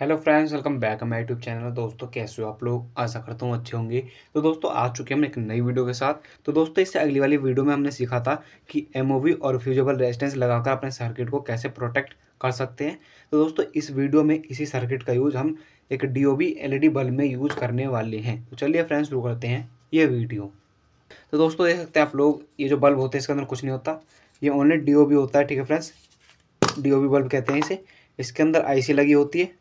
hello friends welcome back my YouTube channel दोस्तों कैसे हो आप लोग आशा करता हूँ अच्छे होंगे तो दोस्तों आ चुके हम एक नई वीडियो के साथ तो दोस्तों इससे अगली वाली वीडियो में हमने सीखा था कि एम और फ्यूजेबल रेजिस्टेंस लगाकर अपने सर्किट को कैसे प्रोटेक्ट कर सकते हैं तो दोस्तों इस वीडियो में इसी सर्किट का यूज़ हम एक डी ओ बल्ब में यूज़ करने वाले हैं तो चलिए फ्रेंड्स शुरू करते हैं ये वीडियो तो दोस्तों देख सकते हैं आप लोग ये जो बल्ब होते हैं इसके अंदर कुछ नहीं होता ये ओनली डी होता है ठीक है फ्रेंड्स डी बल्ब कहते हैं इसे इसके अंदर आईसी लगी होती है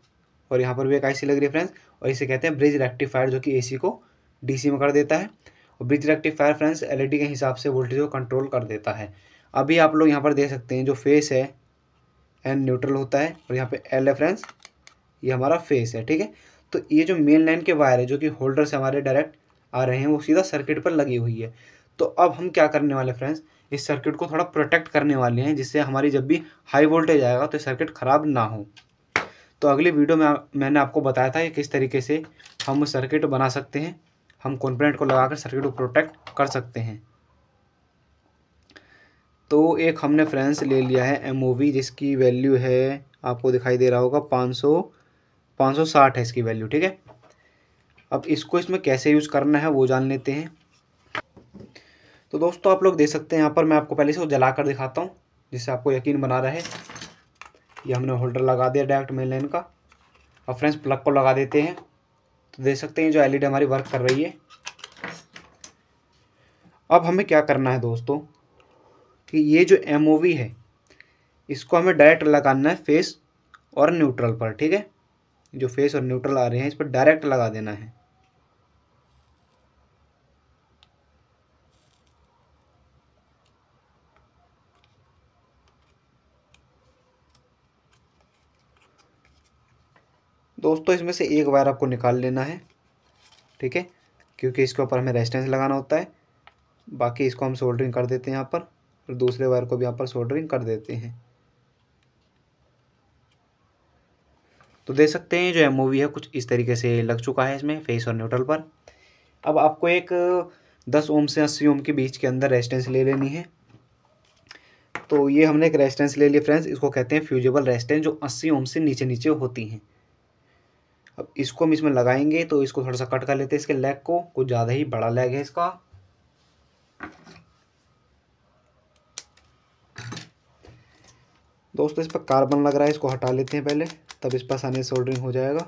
और यहाँ पर भी एक आईसी लग रही है फ्रेंड्स और इसे कहते हैं ब्रिज रेक्टिफायर जो कि एसी को डीसी में कर देता है और ब्रिज रेक्टिफायर फ्रेंड्स एलईडी के हिसाब से वोल्टेज को कंट्रोल कर देता है अभी आप लोग यहाँ पर देख सकते हैं जो फेस है एन न्यूट्रल होता है और यहाँ पर एल है फ्रेंड्स ये हमारा फेस है ठीक है तो ये जो मेन लाइन के वायर है जो कि होल्डर से हमारे डायरेक्ट आ रहे हैं वो सीधा सर्किट पर लगी हुई है तो अब हम क्या करने वाले फ्रेंड्स इस सर्किट को थोड़ा प्रोटेक्ट करने वाले हैं जिससे हमारी जब भी हाई वोल्टेज आएगा तो सर्किट ख़राब ना हो तो अगले वीडियो में मैंने आपको बताया था कि किस तरीके से हम सर्किट बना सकते हैं हम कॉन्फिडेंट को लगाकर सर्किट को प्रोटेक्ट कर सकते हैं तो एक हमने फ्रेंड्स ले लिया है एम जिसकी वैल्यू है आपको दिखाई दे रहा होगा पाँच सौ पाँच सौ साठ है इसकी वैल्यू ठीक है अब इसको इसमें कैसे यूज़ करना है वो जान लेते हैं तो दोस्तों आप लोग देख सकते हैं यहाँ पर मैं आपको पहले से वो जला कर दिखाता हूँ जिससे आपको यकीन बना रहे ये हमने होल्डर लगा दिया डायरेक्ट मेन लाइन का और फ्रेंड्स प्लग को लगा देते हैं तो देख सकते हैं जो एलईडी हमारी वर्क कर रही है अब हमें क्या करना है दोस्तों कि ये जो एम है इसको हमें डायरेक्ट लगाना है फेस और न्यूट्रल पर ठीक है जो फेस और न्यूट्रल आ रहे हैं इस पर डायरेक्ट लगा देना है दोस्तों इसमें से एक वायर आपको निकाल लेना है ठीक है क्योंकि इसके ऊपर हमें रेजिस्टेंस लगाना होता है बाकी इसको हम सोल्डरिंग कर देते हैं यहाँ पर और दूसरे वायर को भी यहाँ पर सोल्डरिंग कर देते हैं तो देख सकते हैं जो एम है कुछ इस तरीके से लग चुका है इसमें फेस और न्यूट्रल पर अब आपको एक दस ओम से अस्सी ओम के बीच के अंदर रेजिस्टेंस ले लेनी है तो ये हमने एक रेजिस्टेंस ले लिया फ्रेंड्स इसको कहते हैं फ्यूजेबल रेजिस्टेंस जो अस्सी ओम से नीचे नीचे होती हैं अब इसको हम इसमें लगाएंगे तो इसको थोड़ा सा कट कर लेते हैं इसके लेग को कुछ ज़्यादा ही बड़ा लेग है इसका दोस्तों इस पर कार्बन लग रहा है इसको हटा लेते हैं पहले तब इस पर आसानी सोल्डरिंग हो जाएगा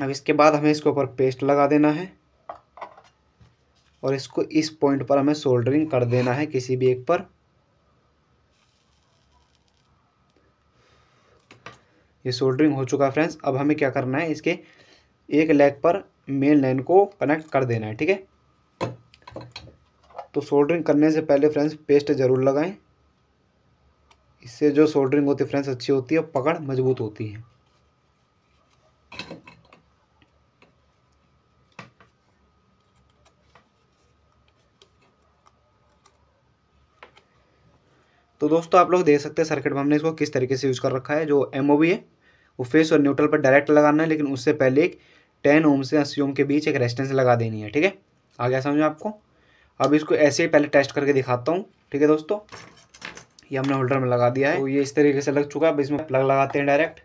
अब इसके बाद हमें इसके ऊपर पेस्ट लगा देना है और इसको इस पॉइंट पर हमें सोल्डरिंग कर देना है किसी भी एक पर ये सोल्डरिंग हो चुका है फ्रेंड्स अब हमें क्या करना है इसके एक लेग पर मेन लाइन को कनेक्ट कर देना है ठीक है तो सोल्डरिंग करने से पहले फ्रेंड्स पेस्ट ज़रूर लगाएं इससे जो सोल्डरिंग होती है फ्रेंड्स अच्छी होती है और पकड़ मजबूत होती है तो दोस्तों आप लोग देख सकते हैं सर्किट में हमने इसको किस तरीके से यूज़ कर रखा है जो एम है वो फेस और न्यूट्रल पर डायरेक्ट लगाना है लेकिन उससे पहले एक टेन ओम से अस्सी ओम के बीच एक रेस्टेंस लगा देनी है ठीक है आ गया समझ में आपको अब इसको ऐसे ही पहले टेस्ट करके दिखाता हूँ ठीक है दोस्तों ये हमने होल्डर में लगा दिया है तो ये इस तरीके से लग चुका है अब इसमें प्लग लगाते हैं डायरेक्ट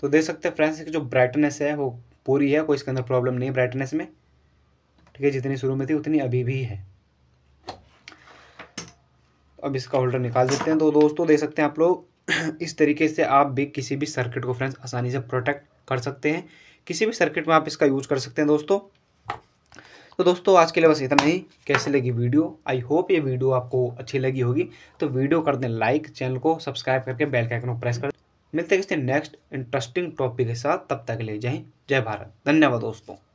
तो देख सकते हैं फ्रेंड्स इसकी जो ब्राइटनेस है वो पूरी है कोई इसके अंदर प्रॉब्लम नहीं है ब्राइटनेस में ठीक है जितनी शुरू में थी उतनी अभी भी है अब इसका होल्डर निकाल देते हैं तो दोस्तों देख सकते हैं आप लोग इस तरीके से आप भी किसी भी सर्किट को फ्रेंड्स आसानी से प्रोटेक्ट कर सकते हैं किसी भी सर्किट में आप इसका यूज कर सकते हैं दोस्तों तो दोस्तों आज के लिए बस इतना ही कैसे लगी वीडियो आई होप ये वीडियो आपको अच्छी लगी होगी तो वीडियो कर दें लाइक चैनल को सब्सक्राइब करके बेल आइकन को प्रेस कर मिलते हैं किसी नेक्स्ट इंटरेस्टिंग टॉपिक के साथ तब तक के लिए जय हिंद जय भारत धन्यवाद दोस्तों